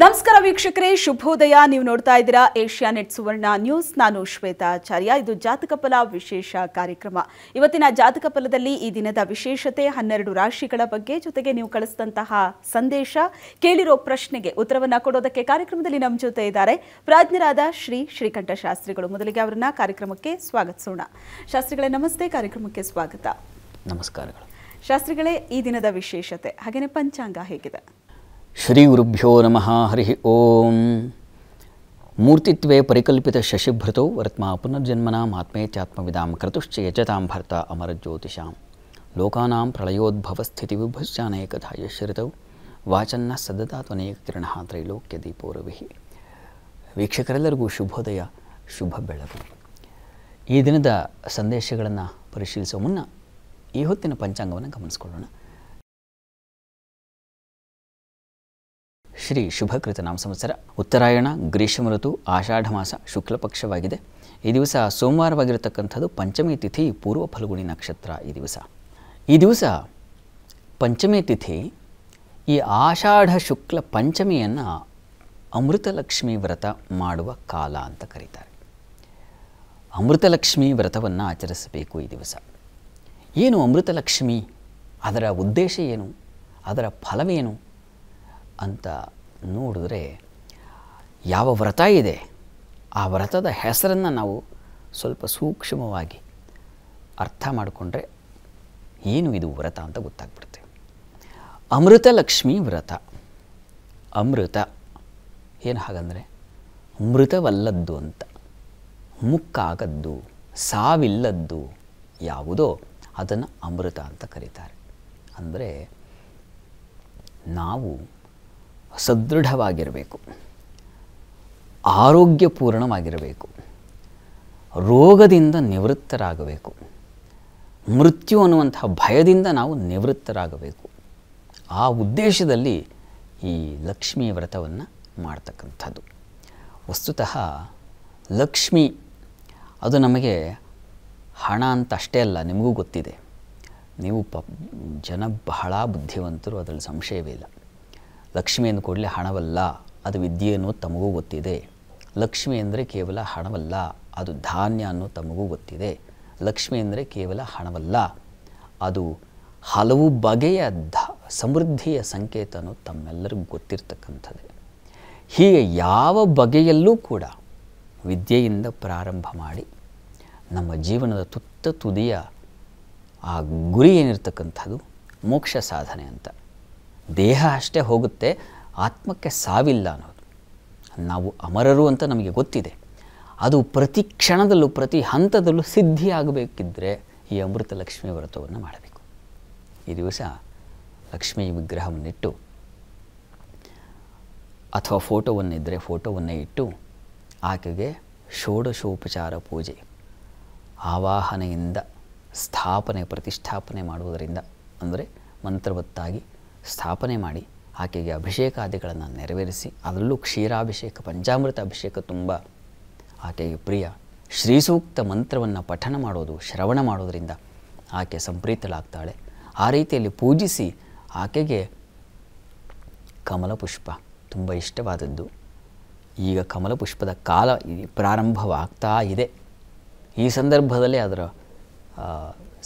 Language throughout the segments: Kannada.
ನಮಸ್ಕಾರ ವೀಕ್ಷಕರೇ ಶುಭೋದಯ ನೀವು ನೋಡ್ತಾ ಇದ್ದೀರಾ ಏಷ್ಯಾ ನೆಟ್ ಸುವರ್ಣ ನ್ಯೂಸ್ ನಾನು ಶ್ವೇತಾಚಾರ್ಯ ಇದು ಜಾತಕ ಫಲ ವಿಶೇಷ ಕಾರ್ಯಕ್ರಮ ಇವತ್ತಿನ ಜಾತಕ ಫಲದಲ್ಲಿ ಈ ದಿನದ ವಿಶೇಷತೆ ಹನ್ನೆರಡು ರಾಶಿಗಳ ಬಗ್ಗೆ ಜೊತೆಗೆ ನೀವು ಕಳಿಸಿದಂತಹ ಸಂದೇಶ ಕೇಳಿರೋ ಪ್ರಶ್ನೆಗೆ ಉತ್ತರವನ್ನು ಕೊಡೋದಕ್ಕೆ ಕಾರ್ಯಕ್ರಮದಲ್ಲಿ ನಮ್ಮ ಜೊತೆ ಇದ್ದಾರೆ ಪ್ರಾಜ್ಞರಾದ ಶ್ರೀ ಶ್ರೀಕಂಠ ಶಾಸ್ತ್ರಿಗಳು ಮೊದಲಿಗೆ ಅವರನ್ನ ಕಾರ್ಯಕ್ರಮಕ್ಕೆ ಸ್ವಾಗತಿಸೋಣ ಶಾಸ್ತ್ರಿಗಳೇ ನಮಸ್ತೆ ಕಾರ್ಯಕ್ರಮಕ್ಕೆ ಸ್ವಾಗತ ನಮಸ್ಕಾರಗಳು ಶಾಸ್ತ್ರಿಗಳೇ ಈ ದಿನದ ವಿಶೇಷತೆ ಹಾಗೆಯೇ ಪಂಚಾಂಗ ಹೇಗಿದೆ ಶ್ರೀ ಗುರುಭ್ಯೋ ನಮಃ ಹರಿ ಓಂ ಮೂರ್ತಿತ್ವೇ ಪರಿಕಲ್ಪಿತ ಶಶಿಭೃತೌ ವರ್ತ್ಮ ಪುನರ್ಜನ್ಮನಾಂ ಆತ್ಮೇತ್ಯಾತ್ಮವಿದಾಂ ಕೃತುಶ್ಚೇಯಚತಾಂ ಭರ್ತ ಅಮರಜ್ಯೋತಿಷಾಂ ಲೋಕಾನಾಂ ಪ್ರಳಯೋದ್ಭವಸ್ಥಿತಿವಿಭಸ್ಯಾನೇಕಥಾಯಶ್ರಿತೌ ವಾಚನ್ನ ಸದಾ ವಾಚನ್ನ ಕಿರಣ ತ್ರೈಲೋಕ್ಯ ದೀಪೋರವಿ ವೀಕ್ಷಕರೆಲ್ಲರಿಗೂ ಶುಭೋದಯ ಶುಭ ಬೆಳಗು ಈ ದಿನದ ಸಂದೇಶಗಳನ್ನು ಪರಿಶೀಲಿಸುವ ಮುನ್ನ ಈ ಹೊತ್ತಿನ ಪಂಚಾಂಗವನ್ನು ಗಮನಿಸ್ಕೊಳ್ಳೋಣ ಶ್ರೀ ಶುಭಕೃತ ನಾಮ ಸಂವತ್ಸರ ಉತ್ತರಾಯಣ ಗ್ರೀಷ್ಮ ಋತು ಆಷಾಢ ಮಾಸ ಶುಕ್ಲ ಪಕ್ಷವಾಗಿದೆ ಈ ದಿವಸ ಸೋಮವಾರವಾಗಿರತಕ್ಕಂಥದ್ದು ಪಂಚಮಿ ತಿಥಿ ಪೂರ್ವ ಫಲ್ಗುಣಿ ನಕ್ಷತ್ರ ಈ ದಿವಸ ಈ ದಿವಸ ಪಂಚಮಿ ತಿಥಿ ಈ ಆಷಾಢ ಶುಕ್ಲ ಪಂಚಮಿಯನ್ನು ಅಮೃತಲಕ್ಷ್ಮಿ ವ್ರತ ಮಾಡುವ ಕಾಲ ಅಂತ ಕರೀತಾರೆ ಅಮೃತಲಕ್ಷ್ಮಿ ವ್ರತವನ್ನು ಆಚರಿಸಬೇಕು ಈ ದಿವಸ ಏನು ಅಮೃತಲಕ್ಷ್ಮಿ ಅದರ ಉದ್ದೇಶ ಏನು ಅದರ ಫಲವೇನು ಅಂತ ನೋಡಿದ್ರೆ ಯಾವ ವ್ರತ ಇದೆ ಆ ವ್ರತದ ಹೆಸರನ್ನು ನಾವು ಸ್ವಲ್ಪ ಸೂಕ್ಷ್ಮವಾಗಿ ಅರ್ಥ ಮಾಡಿಕೊಂಡ್ರೆ ಏನು ಇದು ವ್ರತ ಅಂತ ಗೊತ್ತಾಗ್ಬಿಡುತ್ತೆ ಲಕ್ಷ್ಮಿ ವ್ರತ ಅಮೃತ ಏನು ಹಾಗಂದರೆ ಮೃತವಲ್ಲದ್ದು ಅಂತ ಮುಕ್ಕಾಗದ್ದು ಸಾವಿಲ್ಲದ್ದು ಯಾವುದೋ ಅದನ್ನು ಅಮೃತ ಅಂತ ಕರೀತಾರೆ ಅಂದರೆ ನಾವು ಸದೃಢವಾಗಿರಬೇಕು ಆರೋಗ್ಯಪೂರ್ಣವಾಗಿರಬೇಕು ರೋಗದಿಂದ ನಿವೃತ್ತರಾಗಬೇಕು ಮೃತ್ಯು ಅನ್ನುವಂತಹ ಭಯದಿಂದ ನಾವು ನಿವೃತ್ತರಾಗಬೇಕು ಆ ಉದ್ದೇಶದಲ್ಲಿ ಈ ಲಕ್ಷ್ಮೀ ವ್ರತವನ್ನು ಮಾಡ್ತಕ್ಕಂಥದ್ದು ವಸ್ತುತಃ ಲಕ್ಷ್ಮಿ ಅದು ನಮಗೆ ಹಣ ಅಂತ ಅಷ್ಟೇ ಅಲ್ಲ ನಿಮಗೂ ಗೊತ್ತಿದೆ ನೀವು ಪ ಜನ ಬಹಳ ಬುದ್ಧಿವಂತರು ಅದರಲ್ಲಿ ಸಂಶಯವೇ ಇಲ್ಲ ಲಕ್ಷ್ಮಿ ಎಂದು ಕೂಡಲೇ ಹಣವಲ್ಲ ಅದು ವಿದ್ಯೆ ಅನ್ನೋ ತಮಗೂ ಗೊತ್ತಿದೆ ಲಕ್ಷ್ಮಿ ಅಂದರೆ ಕೇವಲ ಹಣವಲ್ಲ ಅದು ಧಾನ್ಯ ಅನ್ನೋ ತಮಗೂ ಗೊತ್ತಿದೆ ಲಕ್ಷ್ಮಿ ಅಂದರೆ ಕೇವಲ ಹಣವಲ್ಲ ಅದು ಹಲವು ಬಗೆಯ ಧ ಸಮೃದ್ಧಿಯ ಸಂಕೇತನೂ ತಮ್ಮೆಲ್ಲರಿಗೂ ಗೊತ್ತಿರ್ತಕ್ಕಂಥದ್ದೇ ಹೀಗೆ ಯಾವ ಬಗೆಯಲ್ಲೂ ಕೂಡ ವಿದ್ಯೆಯಿಂದ ಪ್ರಾರಂಭ ಮಾಡಿ ನಮ್ಮ ಜೀವನದ ತುತ್ತ ತುದಿಯ ಆ ಗುರಿ ಏನಿರ್ತಕ್ಕಂಥದ್ದು ಮೋಕ್ಷ ಸಾಧನೆ ಅಂತ ದೇಹ ಅಷ್ಟೇ ಹೋಗುತ್ತೆ ಆತ್ಮಕ್ಕೆ ಸಾವಿಲ್ಲ ಅನ್ನೋದು ನಾವು ಅಮರರು ಅಂತ ನಮಗೆ ಗೊತ್ತಿದೆ ಅದು ಪ್ರತಿ ಕ್ಷಣದಲ್ಲೂ ಪ್ರತಿ ಹಂತದಲ್ಲೂ ಸಿದ್ಧಿ ಈ ಅಮೃತ ಲಕ್ಷ್ಮಿ ವ್ರತವನ್ನು ಮಾಡಬೇಕು ಈ ದಿವಸ ಲಕ್ಷ್ಮೀ ವಿಗ್ರಹವನ್ನಿಟ್ಟು ಅಥವಾ ಫೋಟೋವನ್ನಿದ್ದರೆ ಫೋಟೋವನ್ನು ಇಟ್ಟು ಆಕೆಗೆ ಷೋಡಶೋಪಚಾರ ಪೂಜೆ ಆವಾಹನೆಯಿಂದ ಸ್ಥಾಪನೆ ಪ್ರತಿಷ್ಠಾಪನೆ ಮಾಡುವುದರಿಂದ ಅಂದರೆ ಮಂತ್ರವತ್ತಾಗಿ ಸ್ಥಾಪನೆ ಮಾಡಿ ಆಕೆಗೆ ಅಭಿಷೇಕಾದಿಗಳನ್ನು ನೆರವೇರಿಸಿ ಅದರಲ್ಲೂ ಕ್ಷೀರಾಭಿಷೇಕ ಪಂಚಾಮೃತ ಅಭಿಷೇಕ ತುಂಬ ಆಕೆಗೆ ಪ್ರಿಯ ಶ್ರೀಸೂಕ್ತ ಮಂತ್ರವನ್ನು ಪಠನ ಮಾಡೋದು ಶ್ರವಣ ಮಾಡೋದರಿಂದ ಆಕೆ ಸಂಪ್ರೀತಳಾಗ್ತಾಳೆ ಆ ರೀತಿಯಲ್ಲಿ ಪೂಜಿಸಿ ಆಕೆಗೆ ಕಮಲ ಪುಷ್ಪ ತುಂಬ ಇಷ್ಟವಾದದ್ದು ಈಗ ಕಮಲ ಪುಷ್ಪದ ಕಾಲ ಪ್ರಾರಂಭವಾಗ್ತಾ ಇದೆ ಈ ಸಂದರ್ಭದಲ್ಲಿ ಅದರ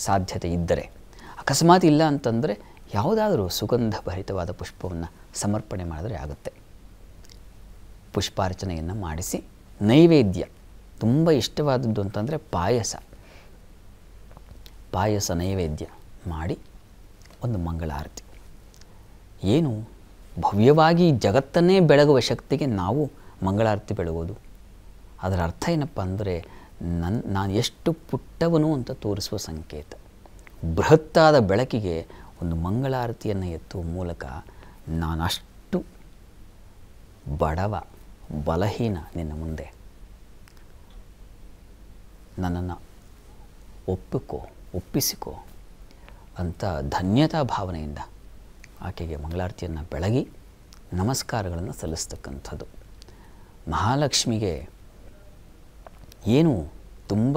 ಸಾಧ್ಯತೆ ಇದ್ದರೆ ಅಕಸ್ಮಾತ್ ಇಲ್ಲ ಅಂತಂದರೆ ಯಾವುದಾದರೂ ಸುಗಂಧಭರಿತವಾದ ಪುಷ್ಪವನ್ನು ಸಮರ್ಪಣೆ ಮಾಡಿದರೆ ಆಗುತ್ತೆ ಪುಷ್ಪಾರ್ಚನೆಯನ್ನು ಮಾಡಿಸಿ ನೈವೇದ್ಯ ತುಂಬ ಇಷ್ಟವಾದದ್ದು ಅಂತಂದರೆ ಪಾಯಸ ಪಾಯಸ ನೈವೇದ್ಯ ಮಾಡಿ ಒಂದು ಮಂಗಳಾರತಿ ಏನು ಭವ್ಯವಾಗಿ ಜಗತ್ತನ್ನೇ ಬೆಳಗುವ ಶಕ್ತಿಗೆ ನಾವು ಮಂಗಳಾರತಿ ಬೆಳಗೋದು ಅದರ ಅರ್ಥ ಏನಪ್ಪ ಅಂದರೆ ನನ್ನ ನಾನು ಎಷ್ಟು ಪುಟ್ಟವನು ಅಂತ ತೋರಿಸುವ ಸಂಕೇತ ಬೃಹತ್ತಾದ ಬೆಳಕಿಗೆ ಒಂದು ಮಂಗಳಾರತಿಯನ್ನು ಎತ್ತುವ ಮೂಲಕ ನಾನಷ್ಟು ಬಡವ ಬಲಹೀನ ನಿನ್ನ ಮುಂದೆ ನನ್ನನ್ನು ಒಪ್ಪಿಕೋ ಒಪ್ಪಿಸಿಕೋ ಅಂತ ಧನ್ಯತಾ ಭಾವನೆಯಿಂದ ಆಕೆಗೆ ಮಂಗಳಾರತಿಯನ್ನು ಬೆಳಗಿ ನಮಸ್ಕಾರಗಳನ್ನು ಸಲ್ಲಿಸ್ತಕ್ಕಂಥದ್ದು ಮಹಾಲಕ್ಷ್ಮಿಗೆ ಏನು ತುಂಬ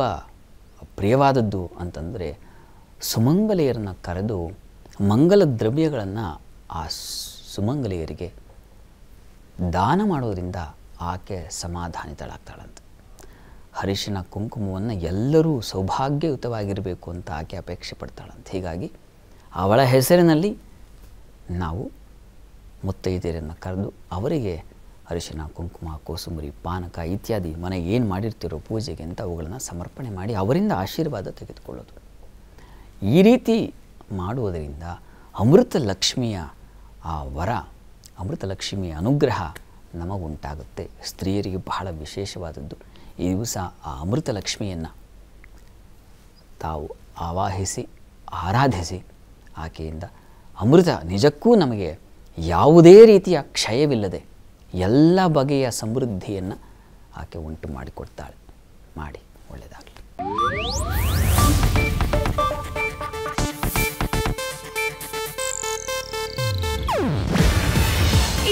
ಪ್ರಿಯವಾದದ್ದು ಅಂತಂದರೆ ಸುಮಂಗಲೆಯರನ್ನು ಕರೆದು ಮಂಗಲ ದ್ರವ್ಯಗಳನ್ನು ಆ ಸುಮಂಗಲಿಯರಿಗೆ ದಾನ ಮಾಡೋದರಿಂದ ಆಕೆ ಸಮಾಧಾನಿತಳಾಗ್ತಾಳಂತೆ ಹರಿಶಿನ ಕುಂಕುಮವನ್ನು ಎಲ್ಲರೂ ಸೌಭಾಗ್ಯಯುತವಾಗಿರಬೇಕು ಅಂತ ಆಕೆ ಅಪೇಕ್ಷೆ ಪಡ್ತಾಳಂತೆ ಹೀಗಾಗಿ ಅವಳ ಹೆಸರಿನಲ್ಲಿ ನಾವು ಮುತ್ತೈದೆಯರನ್ನು ಕರೆದು ಅವರಿಗೆ ಅರಿಶಿನ ಕುಂಕುಮ ಕೋಸುಮರಿ ಪಾನಕ ಇತ್ಯಾದಿ ಮನೆ ಏನು ಮಾಡಿರ್ತಿರೋ ಪೂಜೆಗೆ ಅಂತ ಅವುಗಳನ್ನು ಸಮರ್ಪಣೆ ಮಾಡಿ ಅವರಿಂದ ಆಶೀರ್ವಾದ ತೆಗೆದುಕೊಳ್ಳೋದು ಈ ರೀತಿ ಮಾಡುವುದರಿಂದ ಅಮೃತ ಲಕ್ಷ್ಮಿಯ ಆ ವರ ಅಮೃತ ಲಕ್ಷ್ಮಿಯ ಅನುಗ್ರಹ ನಮಗುಂಟಾಗುತ್ತೆ ಸ್ತ್ರೀಯರಿಗೆ ಬಹಳ ವಿಶೇಷವಾದದ್ದು ಈ ದಿವಸ ಆ ಅಮೃತ ಲಕ್ಷ್ಮಿಯನ್ನು ತಾವು ಆವಾಹಿಸಿ ಆರಾಧಿಸಿ ಆಕೆಯಿಂದ ಅಮೃತ ನಿಜಕ್ಕೂ ನಮಗೆ ಯಾವುದೇ ರೀತಿಯ ಕ್ಷಯವಿಲ್ಲದೆ ಎಲ್ಲ ಬಗೆಯ ಸಮೃದ್ಧಿಯನ್ನು ಆಕೆ ಉಂಟು ಮಾಡಿಕೊಡ್ತಾಳೆ ಮಾಡಿ ಒಳ್ಳೆಯದಾಗಲಿ